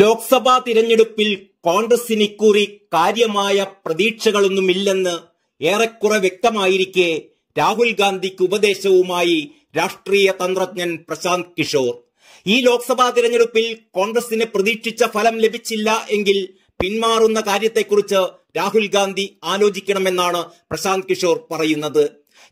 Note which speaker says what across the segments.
Speaker 1: ലോക്സഭാ തിരഞ്ഞെടുപ്പിൽ കോൺഗ്രസിന് ഇക്കുറി കാര്യമായ പ്രതീക്ഷകളൊന്നുമില്ലെന്ന് ഏറെക്കുറെ വ്യക്തമായിരിക്കെ രാഹുൽ ഗാന്ധിക്ക് ഉപദേശവുമായി രാഷ്ട്രീയ തന്ത്രജ്ഞൻ പ്രശാന്ത് കിഷോർ ഈ ലോക്സഭാ തിരഞ്ഞെടുപ്പിൽ കോൺഗ്രസിന് പ്രതീക്ഷിച്ച ഫലം ലഭിച്ചില്ല എങ്കിൽ പിന്മാറുന്ന കാര്യത്തെക്കുറിച്ച് രാഹുൽ ഗാന്ധി ആലോചിക്കണമെന്നാണ് പ്രശാന്ത് കിഷോർ പറയുന്നത്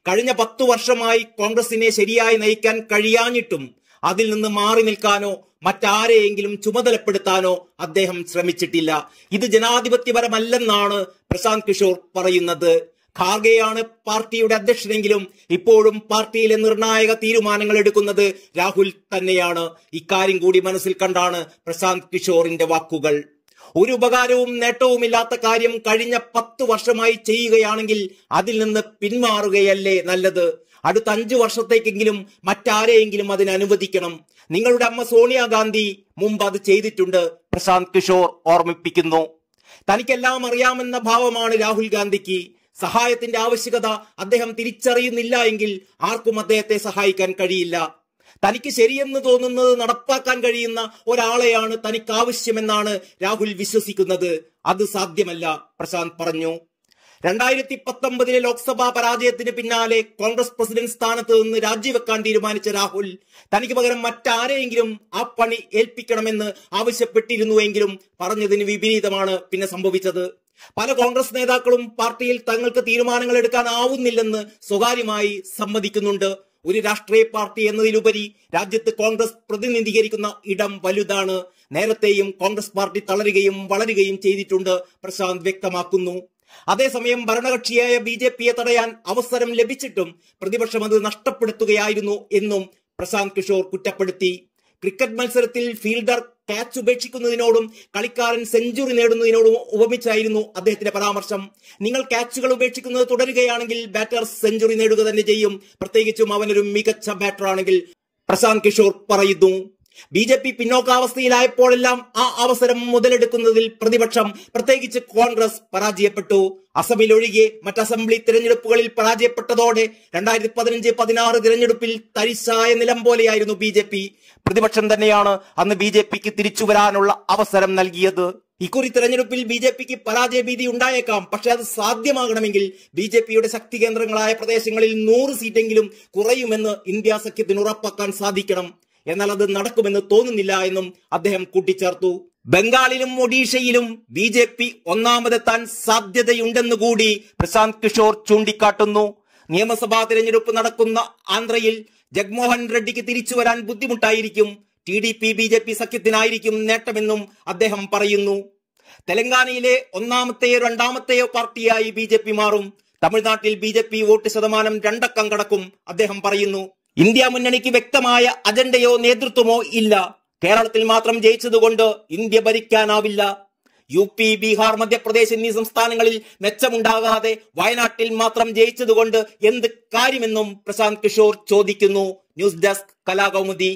Speaker 1: കഴിഞ്ഞ പത്തു വർഷമായി കോൺഗ്രസിനെ ശരിയായി നയിക്കാൻ കഴിയാഞ്ഞിട്ടും അതിൽ നിന്ന് മാറി നിൽക്കാനോ മറ്റാരെയെങ്കിലും ചുമതലപ്പെടുത്താനോ അദ്ദേഹം ശ്രമിച്ചിട്ടില്ല ഇത് ജനാധിപത്യപരമല്ലെന്നാണ് പ്രശാന്ത് കിഷോർ പറയുന്നത് ഖാർഗെയാണ് പാർട്ടിയുടെ അധ്യക്ഷനെങ്കിലും ഇപ്പോഴും പാർട്ടിയിലെ നിർണായക തീരുമാനങ്ങൾ എടുക്കുന്നത് രാഹുൽ തന്നെയാണ് ഇക്കാര്യം കൂടി മനസ്സിൽ കണ്ടാണ് പ്രശാന്ത് കിഷോറിന്റെ വാക്കുകൾ ഒരു ഉപകാരവും ഇല്ലാത്ത കാര്യം കഴിഞ്ഞ പത്ത് വർഷമായി ചെയ്യുകയാണെങ്കിൽ അതിൽ നിന്ന് പിന്മാറുകയല്ലേ നല്ലത് അടുത്ത അഞ്ചു വർഷത്തേക്കെങ്കിലും മറ്റാരെയെങ്കിലും അതിന് അനുവദിക്കണം നിങ്ങളുടെ അമ്മ സോണിയാഗാന്ധി മുമ്പ് അത് ചെയ്തിട്ടുണ്ട് പ്രശാന്ത് കിഷോർ ഓർമ്മിപ്പിക്കുന്നു തനിക്കെല്ലാം അറിയാമെന്ന ഭാവമാണ് രാഹുൽ ഗാന്ധിക്ക് സഹായത്തിന്റെ ആവശ്യകത അദ്ദേഹം തിരിച്ചറിയുന്നില്ല എങ്കിൽ ആർക്കും അദ്ദേഹത്തെ സഹായിക്കാൻ കഴിയില്ല തനിക്ക് ശരിയെന്ന് തോന്നുന്നത് നടപ്പാക്കാൻ കഴിയുന്ന ഒരാളെയാണ് തനിക്ക് ആവശ്യമെന്നാണ് രാഹുൽ വിശ്വസിക്കുന്നത് അത് സാധ്യമല്ല പ്രശാന്ത് പറഞ്ഞു രണ്ടായിരത്തി പത്തൊമ്പതിലെ ലോക്സഭാ പരാജയത്തിന് പിന്നാലെ കോൺഗ്രസ് പ്രസിഡന്റ് സ്ഥാനത്ത് നിന്ന് രാജിവെക്കാൻ തീരുമാനിച്ച രാഹുൽ തനിക്ക് പകരം മറ്റാരെയെങ്കിലും ആ പണി ഏൽപ്പിക്കണമെന്ന് ആവശ്യപ്പെട്ടിരുന്നുവെങ്കിലും പറഞ്ഞതിന് വിപരീതമാണ് പിന്നെ സംഭവിച്ചത് പല കോൺഗ്രസ് നേതാക്കളും പാർട്ടിയിൽ തങ്ങൾക്ക് തീരുമാനങ്ങൾ എടുക്കാനാവുന്നില്ലെന്ന് സ്വകാര്യമായി സമ്മതിക്കുന്നുണ്ട് ഒരു രാഷ്ട്രീയ പാർട്ടി എന്നതിലുപരി രാജ്യത്ത് കോൺഗ്രസ് പ്രതിനിധീകരിക്കുന്ന ഇടം വലുതാണ് നേരത്തെയും കോൺഗ്രസ് പാർട്ടി തളരുകയും വളരുകയും ചെയ്തിട്ടുണ്ട് പ്രശാന്ത് വ്യക്തമാക്കുന്നു അതേസമയം ഭരണകക്ഷിയായ ബി ജെ പിയെ തടയാൻ അവസരം ലഭിച്ചിട്ടും പ്രതിപക്ഷം അത് നഷ്ടപ്പെടുത്തുകയായിരുന്നു എന്നും പ്രശാന്ത് കിഷോർ കുറ്റപ്പെടുത്തി ക്രിക്കറ്റ് മത്സരത്തിൽ ഫീൽഡർ ക്യാച്ച് ഉപേക്ഷിക്കുന്നതിനോടും കളിക്കാരൻ സെഞ്ചുറി നേടുന്നതിനോടും ഉപമിച്ചായിരുന്നു അദ്ദേഹത്തിന്റെ പരാമർശം നിങ്ങൾ ക്യാച്ചുകൾ ഉപേക്ഷിക്കുന്നത് തുടരുകയാണെങ്കിൽ ബാറ്റർ സെഞ്ചുറി നേടുക തന്നെ ചെയ്യും പ്രത്യേകിച്ചും അവനൊരു മികച്ച ബാറ്ററാണെങ്കിൽ പ്രശാന്ത് കിഷോർ പറയുന്നു ബി ജെ പി പിന്നോക്കാവസ്ഥയിലായപ്പോഴെല്ലാം ആ അവസരം മുതലെടുക്കുന്നതിൽ പ്രതിപക്ഷം പ്രത്യേകിച്ച് കോൺഗ്രസ് പരാജയപ്പെട്ടു ഒഴികെ മറ്റ് അസംബ്ലി തിരഞ്ഞെടുപ്പുകളിൽ പരാജയപ്പെട്ടതോടെ രണ്ടായിരത്തി പതിനഞ്ച് പതിനാറ് തിരഞ്ഞെടുപ്പിൽ തരിശായ നിലം പോലെയായിരുന്നു ബി ജെ പി പ്രതിപക്ഷം തന്നെയാണ് അന്ന് ബി ജെ പിക്ക് തിരിച്ചു വരാനുള്ള അവസരം നൽകിയത് ഇക്കുറി തെരഞ്ഞെടുപ്പിൽ ബി ജെ പിക്ക് പരാജയ ഭീതി ഉണ്ടായേക്കാം പക്ഷെ അത് സാധ്യമാകണമെങ്കിൽ ബി ജെ പിയുടെ ശക്തി കേന്ദ്രങ്ങളായ പ്രദേശങ്ങളിൽ നൂറ് സീറ്റെങ്കിലും കുറയുമെന്ന് ഇന്ത്യ സഖ്യത്തിന് ഉറപ്പാക്കാൻ സാധിക്കണം എന്നാൽ അത് നടക്കുമെന്ന് തോന്നുന്നില്ല എന്നും അദ്ദേഹം കൂട്ടിച്ചേർത്തു ബംഗാളിലും ഒഡീഷയിലും ബി ജെ പി ഒന്നാമതെത്താൻ സാധ്യതയുണ്ടെന്ന് കൂടി പ്രശാന്ത് കിഷോർ ചൂണ്ടിക്കാട്ടുന്നു നിയമസഭാ തിരഞ്ഞെടുപ്പ് നടക്കുന്ന ആന്ധ്രയിൽ ജഗ്മോഹൻ റെഡ്ഡിക്ക് തിരിച്ചു വരാൻ ബുദ്ധിമുട്ടായിരിക്കും T D P B J P സഖ്യത്തിനായിരിക്കും നേട്ടമെന്നും അദ്ദേഹം പറയുന്നു തെലങ്കാനയിലെ ഒന്നാമത്തെയോ രണ്ടാമത്തെയോ പാർട്ടിയായി ബി മാറും തമിഴ്നാട്ടിൽ ബി വോട്ട് ശതമാനം രണ്ടക്കം കടക്കും അദ്ദേഹം പറയുന്നു ഇന്ത്യ മുന്നണിക്ക് വ്യക്തമായ അജണ്ടയോ നേതൃത്വമോ ഇല്ല കേരളത്തിൽ മാത്രം ജയിച്ചതുകൊണ്ട് ഇന്ത്യ ഭരിക്കാനാവില്ല യു പി ബീഹാർ മധ്യപ്രദേശ് എന്നീ സംസ്ഥാനങ്ങളിൽ മെച്ചമുണ്ടാകാതെ വയനാട്ടിൽ മാത്രം ജയിച്ചതുകൊണ്ട് എന്ത് കാര്യമെന്നും പ്രശാന്ത് കിഷോർ ചോദിക്കുന്നു ന്യൂസ് ഡെസ്ക് കലാകൗമുദി